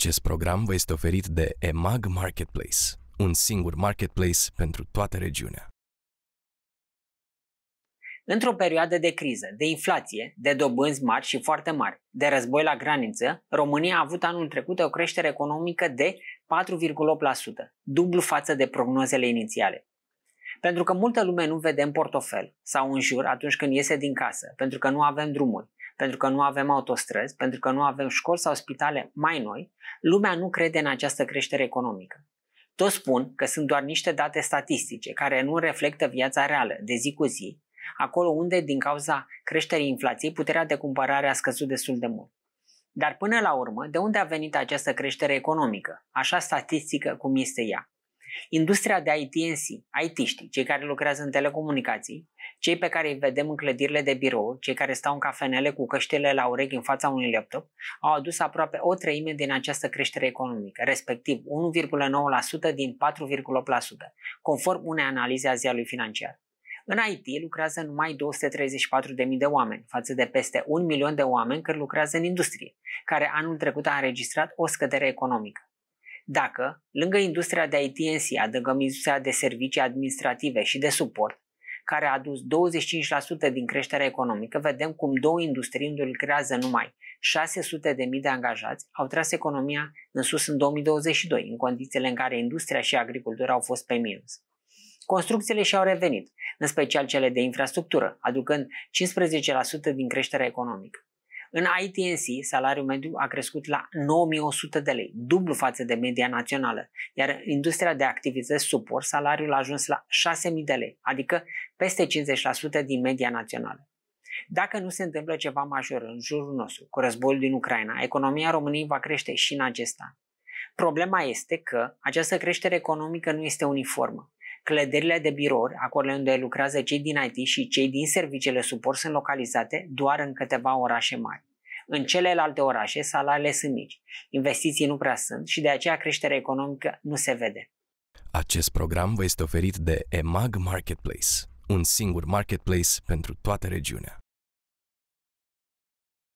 Acest program vă este oferit de EMAG Marketplace, un singur marketplace pentru toată regiunea. Într-o perioadă de criză, de inflație, de dobânzi mari și foarte mari, de război la graniță, România a avut anul trecut o creștere economică de 4,8%, dublu față de prognozele inițiale. Pentru că multă lume nu vede în portofel sau în jur atunci când iese din casă, pentru că nu avem drumuri, pentru că nu avem autostrăzi, pentru că nu avem școli sau spitale mai noi, lumea nu crede în această creștere economică. Toți spun că sunt doar niște date statistice care nu reflectă viața reală de zi cu zi, acolo unde, din cauza creșterii inflației, puterea de cumpărare a scăzut destul de mult. Dar până la urmă, de unde a venit această creștere economică, așa statistică cum este ea? Industria de ITNC, IT-știi, cei care lucrează în telecomunicații, cei pe care îi vedem în clădirile de birou, cei care stau în cafenele cu căștile la urechi în fața unui laptop, au adus aproape o treime din această creștere economică, respectiv 1,9% din 4,8%, conform unei analize a ziarului financiar. În IT lucrează numai 234.000 de oameni, față de peste un milion de oameni care lucrează în industrie, care anul trecut a înregistrat o scădere economică. Dacă, lângă industria de IT în si, adăugăm industria de servicii administrative și de suport, care a adus 25% din creșterea economică, vedem cum două industrii unde creează numai 600.000 de, de angajați au tras economia în sus în 2022, în condițiile în care industria și agricultura au fost pe minus. Construcțiile și-au revenit, în special cele de infrastructură, aducând 15% din creșterea economică. În ITNC, salariul mediu a crescut la 9100 de lei, dublu față de media națională, iar în industria de activități suport, salariul a ajuns la 6000 de lei, adică peste 50% din media națională. Dacă nu se întâmplă ceva major în jurul nostru cu războiul din Ucraina, economia României va crește și în acest an. Problema este că această creștere economică nu este uniformă clădirile de birouri, acolo unde lucrează cei din IT și cei din serviciile suport sunt localizate doar în câteva orașe mari. În celelalte orașe, salariile sunt mici, investiții nu prea sunt și de aceea creșterea economică nu se vede. Acest program vă este oferit de EMAG Marketplace, un singur marketplace pentru toată regiunea.